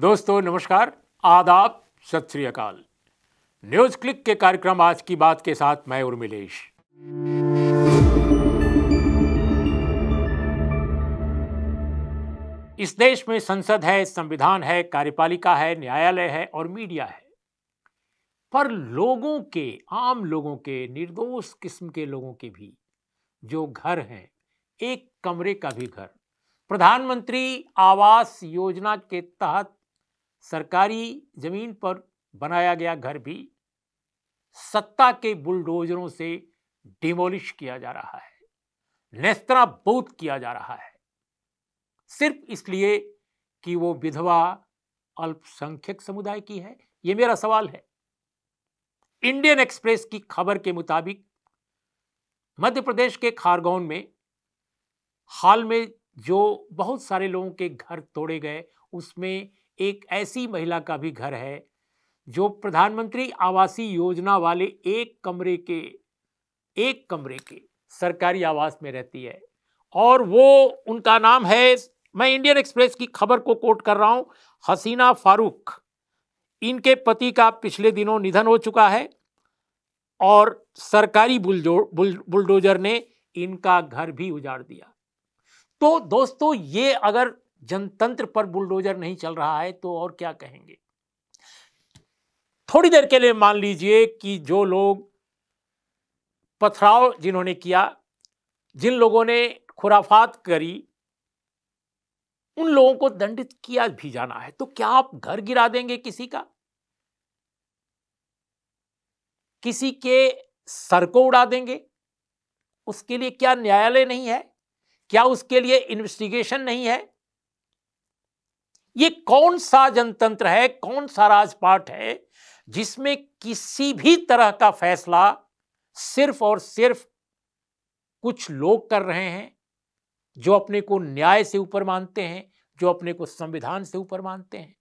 दोस्तों नमस्कार आदाब सत श्री अकाल न्यूज क्लिक के कार्यक्रम आज की बात के साथ मैं उर्मिलेश इस देश में संसद है संविधान है कार्यपालिका है न्यायालय है और मीडिया है पर लोगों के आम लोगों के निर्दोष किस्म के लोगों के भी जो घर हैं एक कमरे का भी घर प्रधानमंत्री आवास योजना के तहत सरकारी ज़मीन पर बनाया गया घर भी सत्ता के बुलडोजरों से डिमोलिश किया जा रहा है बोध किया जा रहा है सिर्फ इसलिए कि वो विधवा अल्पसंख्यक समुदाय की है ये मेरा सवाल है इंडियन एक्सप्रेस की खबर के मुताबिक मध्य प्रदेश के खारगौन में हाल में जो बहुत सारे लोगों के घर तोड़े गए उसमें एक ऐसी महिला का भी घर है जो प्रधानमंत्री आवासीय योजना वाले एक कमरे के एक कमरे के सरकारी आवास में रहती है और वो उनका नाम है मैं इंडियन एक्सप्रेस की खबर को कोट कर रहा हूं हसीना फारूक इनके पति का पिछले दिनों निधन हो चुका है और सरकारी बुलजो बुल, बुलडोजर ने इनका घर भी उजाड़ दिया तो दोस्तों ये अगर जनतंत्र पर बुलडोजर नहीं चल रहा है तो और क्या कहेंगे थोड़ी देर के लिए मान लीजिए कि जो लोग पथराव जिन्होंने किया जिन लोगों ने खुराफात करी उन लोगों को दंडित किया भी जाना है तो क्या आप घर गिरा देंगे किसी का किसी के सर को उड़ा देंगे उसके लिए क्या न्यायालय नहीं है क्या उसके लिए इन्वेस्टिगेशन नहीं है ये कौन सा जनतंत्र है कौन सा राजपाट है जिसमें किसी भी तरह का फैसला सिर्फ और सिर्फ कुछ लोग कर रहे हैं जो अपने को न्याय से ऊपर मानते हैं जो अपने को संविधान से ऊपर मानते हैं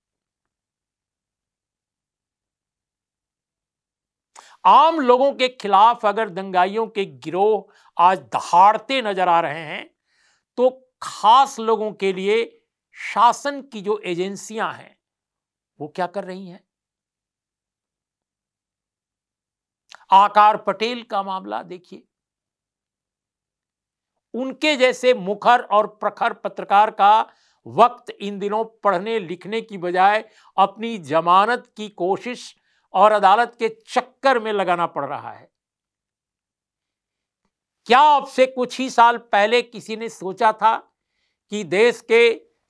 आम लोगों के खिलाफ अगर दंगाइयों के गिरोह आज दहाड़ते नजर आ रहे हैं तो खास लोगों के लिए शासन की जो एजेंसियां हैं वो क्या कर रही हैं आकार पटेल का मामला देखिए उनके जैसे मुखर और प्रखर पत्रकार का वक्त इन दिनों पढ़ने लिखने की बजाय अपनी जमानत की कोशिश और अदालत के चक्कर में लगाना पड़ रहा है क्या आपसे कुछ ही साल पहले किसी ने सोचा था कि देश के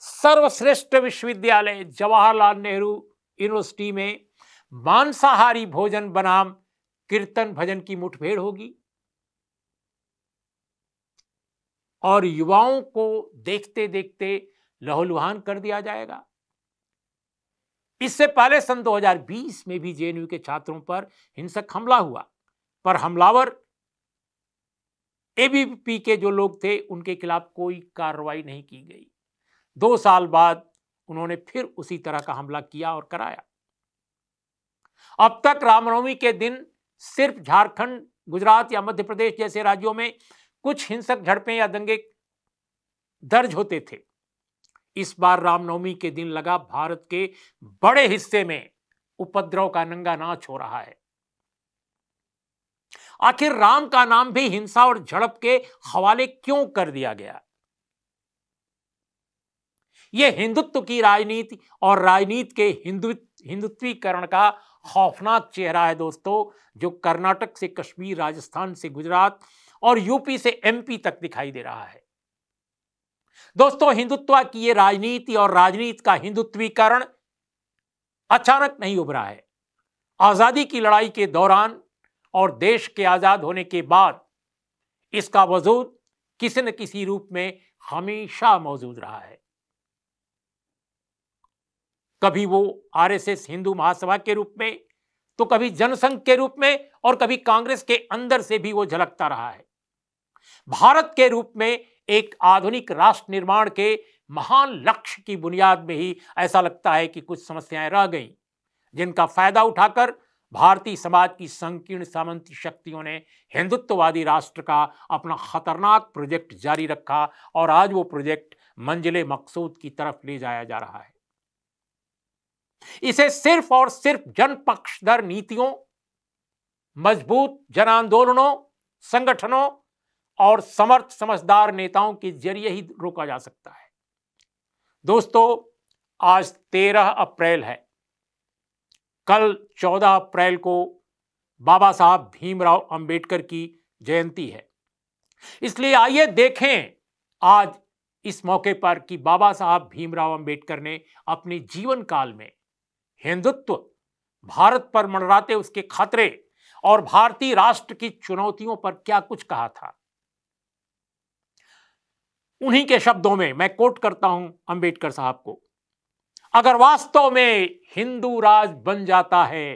सर्वश्रेष्ठ विश्वविद्यालय जवाहरलाल नेहरू यूनिवर्सिटी में मांसाहारी भोजन बनाम कीर्तन भजन की मुठभेड़ होगी और युवाओं को देखते देखते लहूलुहान कर दिया जाएगा इससे पहले सन 2020 में भी जेएनयू के छात्रों पर हिंसक हमला हुआ पर हमलावर एबीपी के जो लोग थे उनके खिलाफ कोई कार्रवाई नहीं की गई दो साल बाद उन्होंने फिर उसी तरह का हमला किया और कराया अब तक रामनवमी के दिन सिर्फ झारखंड गुजरात या मध्य प्रदेश जैसे राज्यों में कुछ हिंसक झड़पें या दंगे दर्ज होते थे इस बार रामनवमी के दिन लगा भारत के बड़े हिस्से में उपद्रव का नंगा नाच हो रहा है आखिर राम का नाम भी हिंसा और झड़प के हवाले क्यों कर दिया गया ये हिंदुत्व की राजनीति और राजनीति के हिंदु हिंदुत्वीकरण का खौफनाक चेहरा है दोस्तों जो कर्नाटक से कश्मीर राजस्थान से गुजरात और यूपी से एमपी तक दिखाई दे रहा है दोस्तों हिंदुत्व की ये राजनीति और राजनीति का हिंदुत्वीकरण अचानक नहीं उभरा है आज़ादी की लड़ाई के दौरान और देश के आज़ाद होने के बाद इसका वजूद किसी न किसी रूप में हमेशा मौजूद रहा है कभी वो आरएसएस हिंदू महासभा के रूप में तो कभी जनसंघ के रूप में और कभी कांग्रेस के अंदर से भी वो झलकता रहा है भारत के रूप में एक आधुनिक राष्ट्र निर्माण के महान लक्ष्य की बुनियाद में ही ऐसा लगता है कि कुछ समस्याएं रह गई जिनका फायदा उठाकर भारतीय समाज की संकीर्ण सामंती शक्तियों ने हिंदुत्ववादी राष्ट्र का अपना खतरनाक प्रोजेक्ट जारी रखा और आज वो प्रोजेक्ट मंजिले मकसूद की तरफ ले जाया जा रहा है इसे सिर्फ और सिर्फ जनपक्षधर नीतियों मजबूत जन आंदोलनों संगठनों और समर्थ समझदार नेताओं के जरिए ही रोका जा सकता है दोस्तों आज तेरह अप्रैल है कल चौदह अप्रैल को बाबा साहब भीमराव अंबेडकर की जयंती है इसलिए आइए देखें आज इस मौके पर कि बाबा साहब भीमराव अंबेडकर ने अपने जीवन काल में हिंदुत्व भारत पर मंडराते उसके खतरे और भारतीय राष्ट्र की चुनौतियों पर क्या कुछ कहा था उन्हीं के शब्दों में मैं कोट करता हूं अंबेडकर साहब को अगर वास्तव में हिंदू राज बन जाता है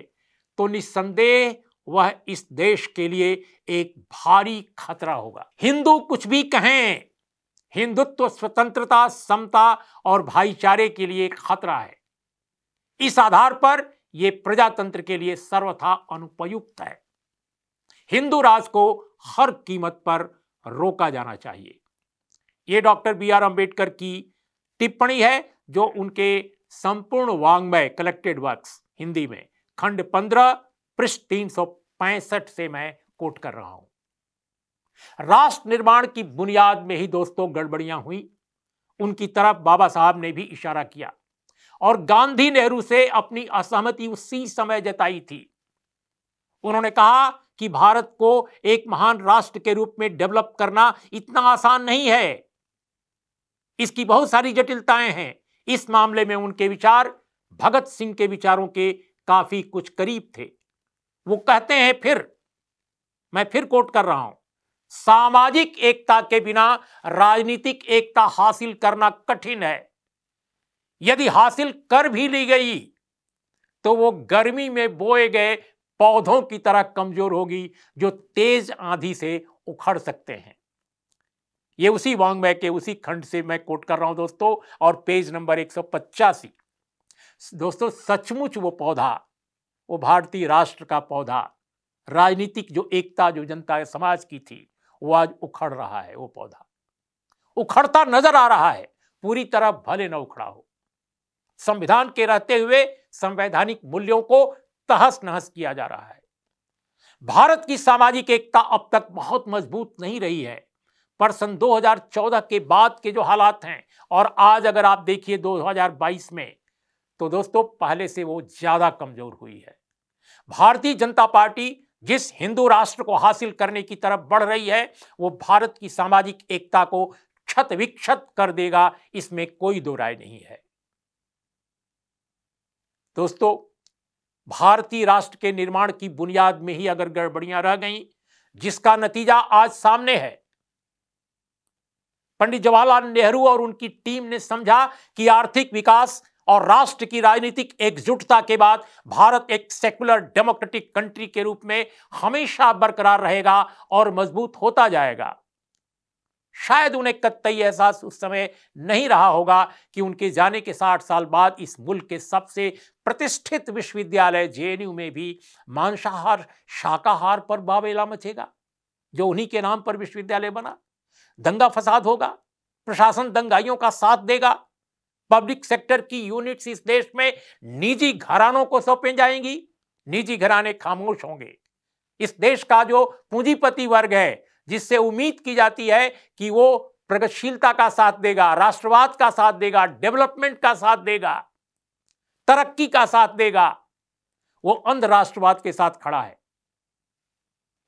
तो निस्संदेह वह इस देश के लिए एक भारी खतरा होगा हिंदू कुछ भी कहें हिंदुत्व स्वतंत्रता समता और भाईचारे के लिए खतरा है इस आधार पर यह प्रजातंत्र के लिए सर्वथा अनुपयुक्त है हिंदू राज को हर कीमत पर रोका जाना चाहिए यह डॉक्टर बी आर अंबेडकर की टिप्पणी है जो उनके संपूर्ण वांग्मय कलेक्टेड वर्क्स हिंदी में खंड पंद्रह पृष्ठ तीन से मैं कोट कर रहा हूं राष्ट्र निर्माण की बुनियाद में ही दोस्तों गड़बड़ियां हुई उनकी तरफ बाबा साहब ने भी इशारा किया और गांधी नेहरू से अपनी असहमति उसी समय जताई थी उन्होंने कहा कि भारत को एक महान राष्ट्र के रूप में डेवलप करना इतना आसान नहीं है इसकी बहुत सारी जटिलताएं हैं इस मामले में उनके विचार भगत सिंह के विचारों के काफी कुछ करीब थे वो कहते हैं फिर मैं फिर कोट कर रहा हूं सामाजिक एकता के बिना राजनीतिक एकता हासिल करना कठिन है यदि हासिल कर भी ली गई तो वो गर्मी में बोए गए पौधों की तरह कमजोर होगी जो तेज आंधी से उखड़ सकते हैं ये उसी वांग्मय के उसी खंड से मैं कोट कर रहा हूं दोस्तों और पेज नंबर एक दोस्तों सचमुच वो पौधा वो भारतीय राष्ट्र का पौधा राजनीतिक जो एकता जो जनता समाज की थी वो आज उखड़ रहा है वो पौधा उखड़ता नजर आ रहा है पूरी तरह भले न उखड़ा हो संविधान के रहते हुए संवैधानिक मूल्यों को तहस नहस किया जा रहा है भारत की सामाजिक एकता अब तक बहुत मजबूत नहीं रही है पर सन 2014 के बाद के जो हालात हैं और आज अगर आप देखिए 2022 में तो दोस्तों पहले से वो ज्यादा कमजोर हुई है भारतीय जनता पार्टी जिस हिंदू राष्ट्र को हासिल करने की तरफ बढ़ रही है वो भारत की सामाजिक एकता को क्षत विक्षत कर देगा इसमें कोई दो राय नहीं है दोस्तों भारतीय राष्ट्र के निर्माण की बुनियाद में ही अगर गड़बड़ियां रह गई जिसका नतीजा आज सामने है पंडित जवाहरलाल नेहरू और उनकी टीम ने समझा कि आर्थिक विकास और राष्ट्र की राजनीतिक एकजुटता के बाद भारत एक सेकुलर डेमोक्रेटिक कंट्री के रूप में हमेशा बरकरार रहेगा और मजबूत होता जाएगा शायद उन्हें कतई एहसास उस समय नहीं रहा होगा कि उनके जाने के साठ साल बाद इस मुल्क के सबसे प्रतिष्ठित विश्वविद्यालय जे में भी मांसाहार शाकाहार पर बावेला मचेगा जो उन्हीं के नाम पर विश्वविद्यालय बना दंगा फसाद होगा प्रशासन दंगाइयों का साथ देगा पब्लिक सेक्टर की यूनिट्स इस देश में निजी घरानों को सौंपे जाएंगी निजी घराने खामोश होंगे इस देश का जो पूंजीपति वर्ग है जिससे उम्मीद की जाती है कि वो प्रगतिशीलता का साथ देगा राष्ट्रवाद का साथ देगा डेवलपमेंट का साथ देगा तरक्की का साथ देगा वो अंध राष्ट्रवाद के साथ खड़ा है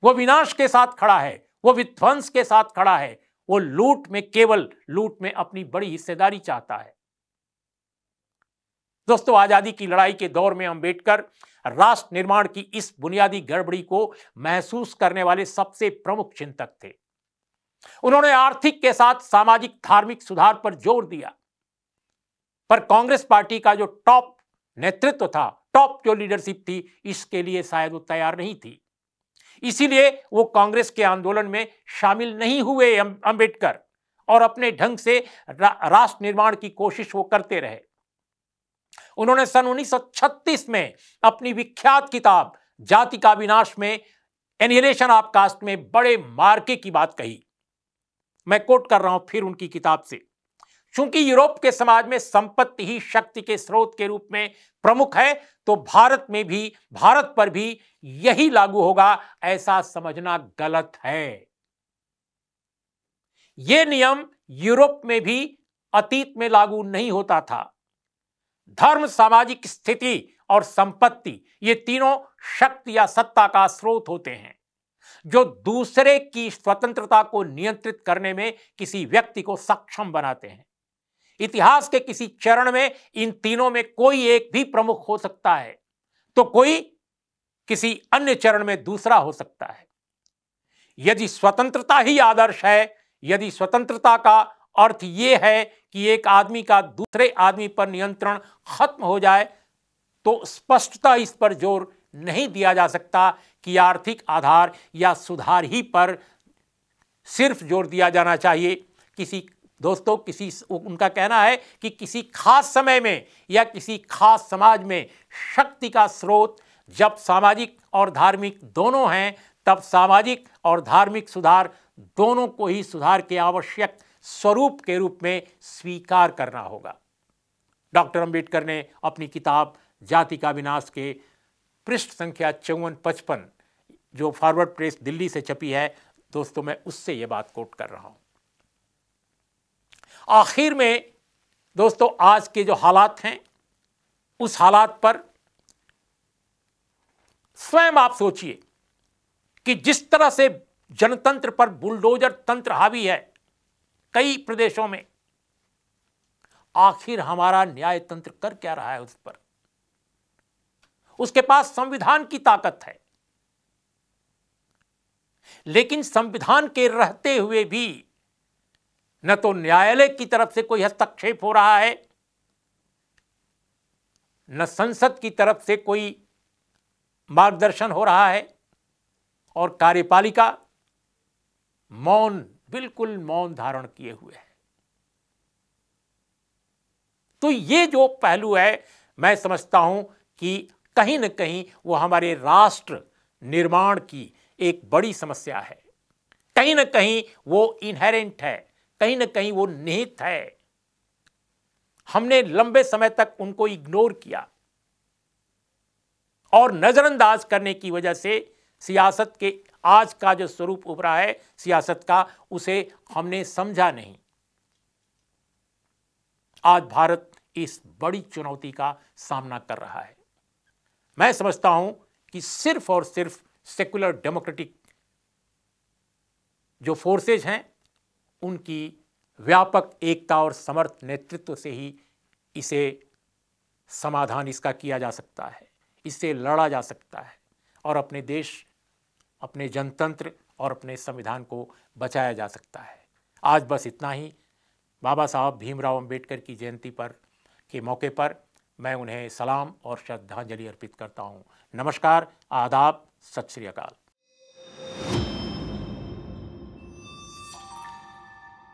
वो विनाश के साथ खड़ा है वो विध्वंस के साथ खड़ा है वो लूट में केवल लूट में अपनी बड़ी हिस्सेदारी चाहता है दोस्तों आज़ादी की लड़ाई के दौर में अंबेडकर राष्ट्र निर्माण की इस बुनियादी गड़बड़ी को महसूस करने वाले सबसे प्रमुख चिंतक थे उन्होंने आर्थिक के साथ सामाजिक धार्मिक सुधार पर जोर दिया पर कांग्रेस पार्टी का जो टॉप नेतृत्व था टॉप जो लीडरशिप थी इसके लिए शायद वो तैयार नहीं थी इसीलिए वो कांग्रेस के आंदोलन में शामिल नहीं हुए अं-, अंबेडकर और अपने ढंग से रा, राष्ट्र निर्माण की कोशिश वो करते रहे उन्होंने सन 1936 में अपनी विख्यात किताब जाति का विनाश में एनिहिलेशन ऑफ कास्ट में बड़े मार्के की बात कही मैं कोट कर रहा हूं फिर उनकी किताब से चूंकि यूरोप के समाज में संपत्ति ही शक्ति के स्रोत के रूप में प्रमुख है तो भारत में भी भारत पर भी यही लागू होगा ऐसा समझना गलत है यह नियम यूरोप में भी अतीत में लागू नहीं होता था धर्म सामाजिक स्थिति और संपत्ति ये तीनों शक्ति या सत्ता का स्रोत होते हैं जो दूसरे की स्वतंत्रता को नियंत्रित करने में किसी व्यक्ति को सक्षम बनाते हैं इतिहास के किसी चरण में इन तीनों में कोई एक भी प्रमुख हो सकता है तो कोई किसी अन्य चरण में दूसरा हो सकता है यदि स्वतंत्रता ही आदर्श है यदि स्वतंत्रता का अर्थ यह है कि एक आदमी का दूसरे आदमी पर नियंत्रण खत्म हो जाए तो स्पष्टता इस पर जोर नहीं दिया जा सकता कि आर्थिक आधार या सुधार ही पर सिर्फ जोर दिया जाना चाहिए किसी दोस्तों किसी उनका कहना है कि किसी खास समय में या किसी खास समाज में शक्ति का स्रोत जब सामाजिक और धार्मिक दोनों हैं तब सामाजिक और धार्मिक सुधार दोनों को ही सुधार के आवश्यक स्वरूप के रूप में स्वीकार करना होगा डॉक्टर अंबेडकर ने अपनी किताब जाति का विनाश के पृष्ठ संख्या चौवन पचपन जो फॉरवर्ड प्रेस दिल्ली से छपी है दोस्तों मैं उससे यह बात कोट कर रहा हूं आखिर में दोस्तों आज के जो हालात हैं उस हालात पर स्वयं आप सोचिए कि जिस तरह से जनतंत्र पर बुलडोजर तंत्र हावी है कई प्रदेशों में आखिर हमारा न्याय तंत्र कर क्या रहा है उस पर उसके पास संविधान की ताकत है लेकिन संविधान के रहते हुए भी न तो न्यायालय की तरफ से कोई हस्तक्षेप हो रहा है न संसद की तरफ से कोई मार्गदर्शन हो रहा है और कार्यपालिका मौन बिल्कुल मौन धारण किए हुए हैं तो ये जो पहलू है मैं समझता हूं कि कहीं ना कहीं वो हमारे राष्ट्र निर्माण की एक बड़ी समस्या है कहीं ना कहीं वो इनहेरेंट है कहीं ना कहीं वो निहित है हमने लंबे समय तक उनको इग्नोर किया और नज़रअंदाज करने की वजह से सियासत के आज का जो स्वरूप उभरा है सियासत का उसे हमने समझा नहीं आज भारत इस बड़ी चुनौती का सामना कर रहा है मैं समझता हूं कि सिर्फ और सिर्फ सेकुलर डेमोक्रेटिक जो फोर्सेज हैं उनकी व्यापक एकता और समर्थ नेतृत्व से ही इसे समाधान इसका किया जा सकता है इससे लड़ा जा सकता है और अपने देश अपने जनतंत्र और अपने संविधान को बचाया जा सकता है आज बस इतना ही बाबा साहब भीमराव अंबेडकर की जयंती पर के मौके पर मैं उन्हें सलाम और श्रद्धांजलि अर्पित करता हूँ नमस्कार आदाब सत श्री अकाल